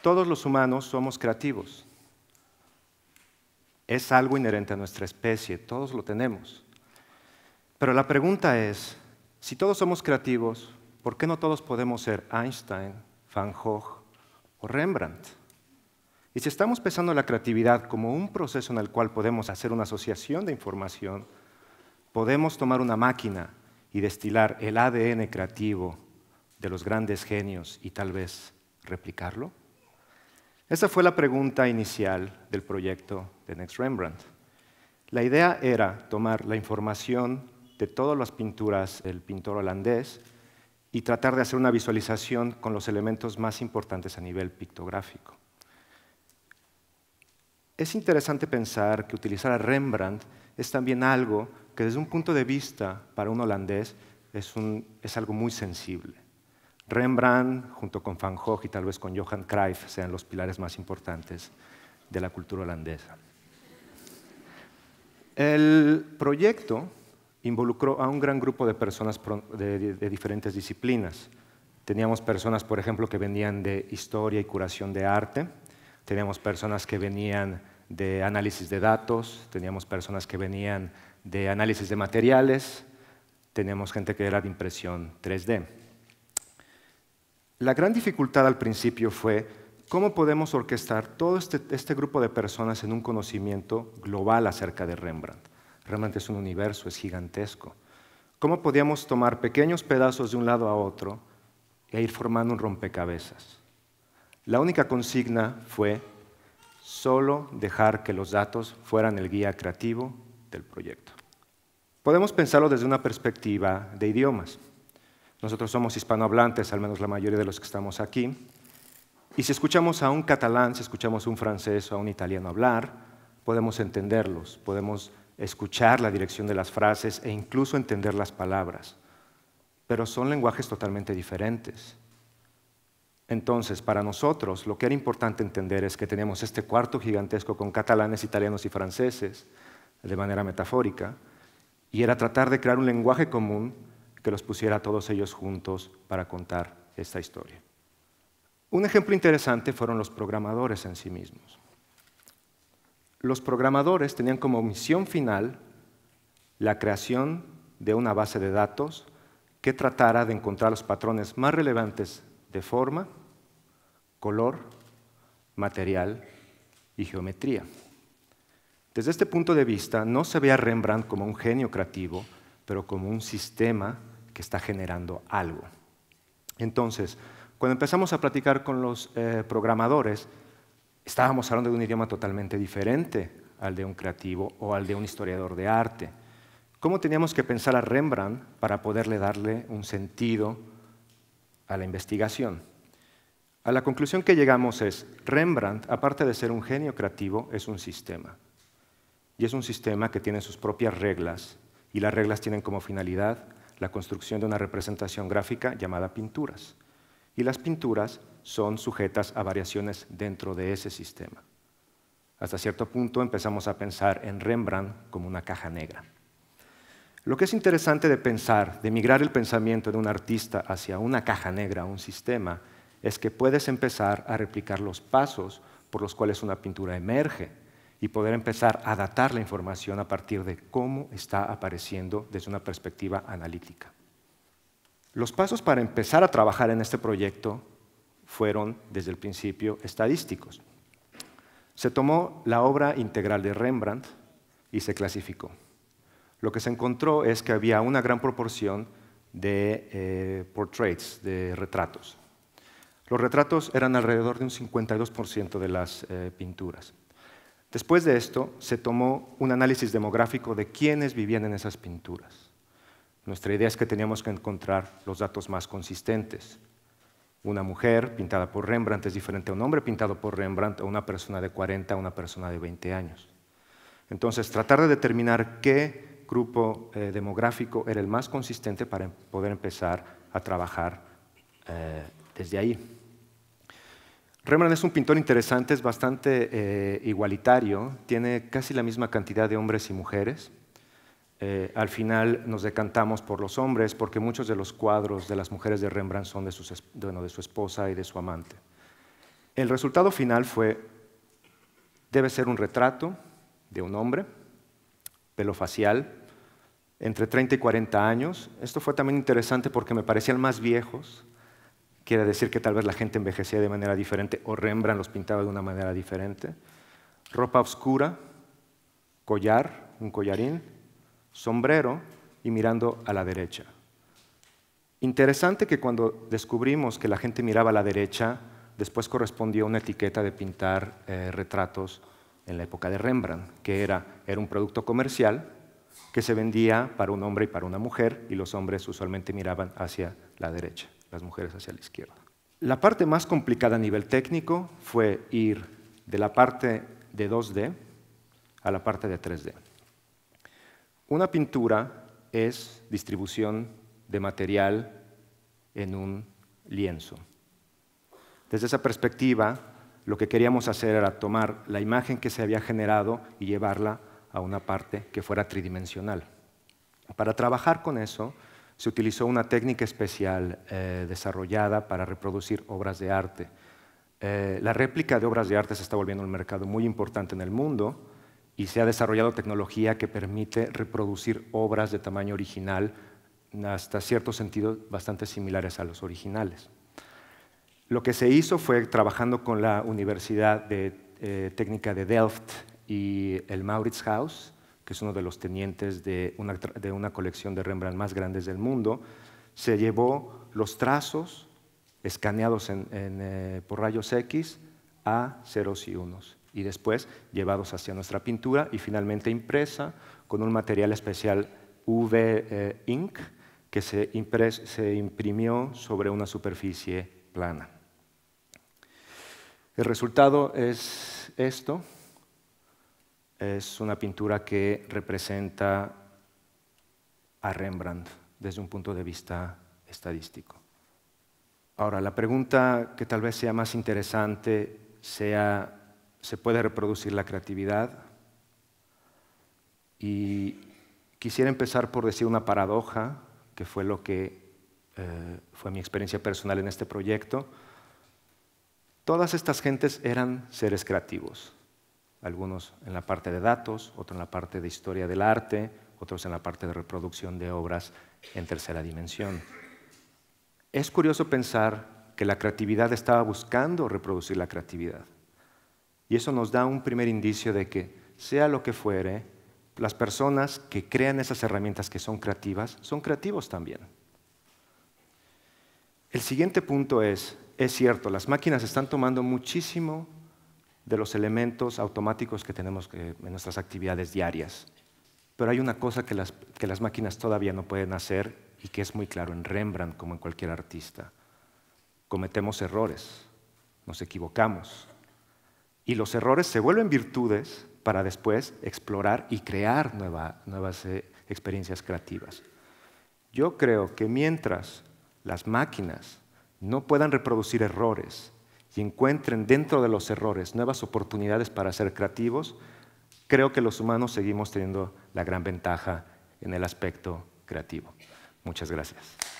Todos los humanos somos creativos. Es algo inherente a nuestra especie, todos lo tenemos. Pero la pregunta es, si todos somos creativos, ¿por qué no todos podemos ser Einstein, Van Gogh o Rembrandt? Y si estamos pensando la creatividad como un proceso en el cual podemos hacer una asociación de información, podemos tomar una máquina y destilar el ADN creativo de los grandes genios y tal vez replicarlo? Esa fue la pregunta inicial del proyecto de Next Rembrandt. La idea era tomar la información de todas las pinturas del pintor holandés y tratar de hacer una visualización con los elementos más importantes a nivel pictográfico. Es interesante pensar que utilizar a Rembrandt es también algo que desde un punto de vista para un holandés es, algo muy sensible. Rembrandt, junto con Van Gogh y tal vez con Johan Cruyff, sean los pilares más importantes de la cultura holandesa. El proyecto involucró a un gran grupo de personas de, diferentes disciplinas. Teníamos personas, por ejemplo, que venían de historia y curación de arte, teníamos personas que venían de análisis de datos, teníamos personas que venían de análisis de materiales, tenemos gente que era de impresión 3D. La gran dificultad al principio fue cómo podemos orquestar todo este, este, grupo de personas en un conocimiento global acerca de Rembrandt. Rembrandt es un universo, es gigantesco. ¿Cómo podíamos tomar pequeños pedazos de un lado a otro e ir formando un rompecabezas? La única consigna fue solo dejar que los datos fueran el guía creativo del proyecto. Podemos pensarlo desde una perspectiva de idiomas. Nosotros somos hispanohablantes, al menos la mayoría de los que estamos aquí, y si escuchamos a un catalán, si escuchamos a un francés o a un italiano hablar, podemos entenderlos, podemos escuchar la dirección de las frases e incluso entender las palabras. Pero son lenguajes totalmente diferentes. Entonces, para nosotros, lo que era importante entender es que teníamos este cuarto gigantesco con catalanes, italianos y franceses, de manera metafórica, y era tratar de crear un lenguaje común que los pusiera a todos ellos juntos para contar esta historia. Un ejemplo interesante fueron los programadores en sí mismos. Los programadores tenían como misión final la creación de una base de datos que tratara de encontrar los patrones más relevantes de forma, color, material y geometría. Desde este punto de vista, no se ve a Rembrandt como un genio creativo, pero como un sistema que está generando algo. Entonces, cuando empezamos a platicar con los eh, programadores, estábamos hablando de un idioma totalmente diferente al de un creativo o al de un historiador de arte. ¿Cómo teníamos que pensar a Rembrandt para poderle darle un sentido a la investigación? A la conclusión que llegamos es, Rembrandt, aparte de ser un genio creativo, es un sistema. Y es un sistema que tiene sus propias reglas y las reglas tienen como finalidad la construcción de una representación gráfica llamada pinturas. Y las pinturas son sujetas a variaciones dentro de ese sistema. Hasta cierto punto empezamos a pensar en Rembrandt como una caja negra. Lo que es interesante de pensar, de migrar el pensamiento de un artista hacia una caja negra, un sistema, es que puedes empezar a replicar los pasos por los cuales una pintura emerge y poder empezar a adaptar la información a partir de cómo está apareciendo desde una perspectiva analítica. Los pasos para empezar a trabajar en este proyecto fueron, desde el principio, estadísticos. Se tomó la obra integral de Rembrandt y se clasificó. Lo que se encontró es que había una gran proporción de eh, portraits, de retratos. Los retratos eran alrededor de un 52% de las eh, pinturas. Después de esto, se tomó un análisis demográfico de quiénes vivían en esas pinturas. Nuestra idea es que teníamos que encontrar los datos más consistentes. Una mujer pintada por Rembrandt es diferente a un hombre pintado por Rembrandt, a una persona de 40, a una persona de 20 años. Entonces, tratar de determinar qué grupo eh, demográfico era el más consistente para poder empezar a trabajar eh, desde ahí. Rembrandt es un pintor interesante, es bastante eh, igualitario, tiene casi la misma cantidad de hombres y mujeres. Eh, al final nos decantamos por los hombres porque muchos de los cuadros de las mujeres de Rembrandt son de, de su esposa y de su amante. El resultado final fue, debe ser un retrato de un hombre, pelo facial, entre 30 y 40 años. Esto fue también interesante porque me parecían más viejos Quiere decir que tal vez la gente envejecía de manera diferente o Rembrandt los pintaba de una manera diferente. Ropa oscura, collar, un collarín, sombrero y mirando a la derecha. Interesante que cuando descubrimos que la gente miraba a la derecha, después correspondió una etiqueta de pintar eh, retratos en la época de Rembrandt, que era, era un producto comercial que se vendía para un hombre y para una mujer, y los hombres usualmente miraban hacia la derecha las mujeres hacia la izquierda. La parte más complicada a nivel técnico fue ir de la parte de 2D a la parte de 3D. Una pintura es distribución de material en un lienzo. Desde esa perspectiva, lo que queríamos hacer era tomar la imagen que se había generado y llevarla a una parte que fuera tridimensional. Para trabajar con eso, se utilizó una técnica especial eh, desarrollada para reproducir obras de arte. Eh, la réplica de obras de arte se está volviendo un mercado muy importante en el mundo y se ha desarrollado tecnología que permite reproducir obras de tamaño original hasta cierto sentido bastante similares a los originales. Lo que se hizo fue trabajando con la Universidad de eh, Técnica de Delft y el House que es uno de los tenientes de una, colección de Rembrandt más grandes del mundo, se llevó los trazos escaneados eh, por rayos X a ceros y unos y después llevados hacia nuestra pintura y finalmente impresa con un material especial UV eh, Ink que se imprimió sobre una superficie plana. El resultado es esto es una pintura que representa a Rembrandt desde un punto de vista estadístico. Ahora, la pregunta que tal vez sea más interesante sea, ¿se puede reproducir la creatividad? Y quisiera empezar por decir una paradoja, que fue lo que eh, fue mi experiencia personal en este proyecto. Todas estas gentes eran seres creativos algunos en la parte de datos, otros en la parte de historia del arte, otros en la parte de reproducción de obras en tercera dimensión. Es curioso pensar que la creatividad estaba buscando reproducir la creatividad. Y eso nos da un primer indicio de que, sea lo que fuere, las personas que crean esas herramientas que son creativas son creativos también. El siguiente punto es, es cierto, las máquinas están tomando muchísimo de los elementos automáticos que tenemos en nuestras actividades diarias. Pero hay una cosa que las, máquinas todavía no pueden hacer y que es muy claro en Rembrandt como en cualquier artista. Cometemos errores, nos equivocamos. Y los errores se vuelven virtudes para después explorar y crear nuevas eh, experiencias creativas. Yo creo que mientras las máquinas no puedan reproducir errores y encuentren dentro de los errores nuevas oportunidades para ser creativos, creo que los humanos seguimos teniendo la gran ventaja en el aspecto creativo. Muchas gracias.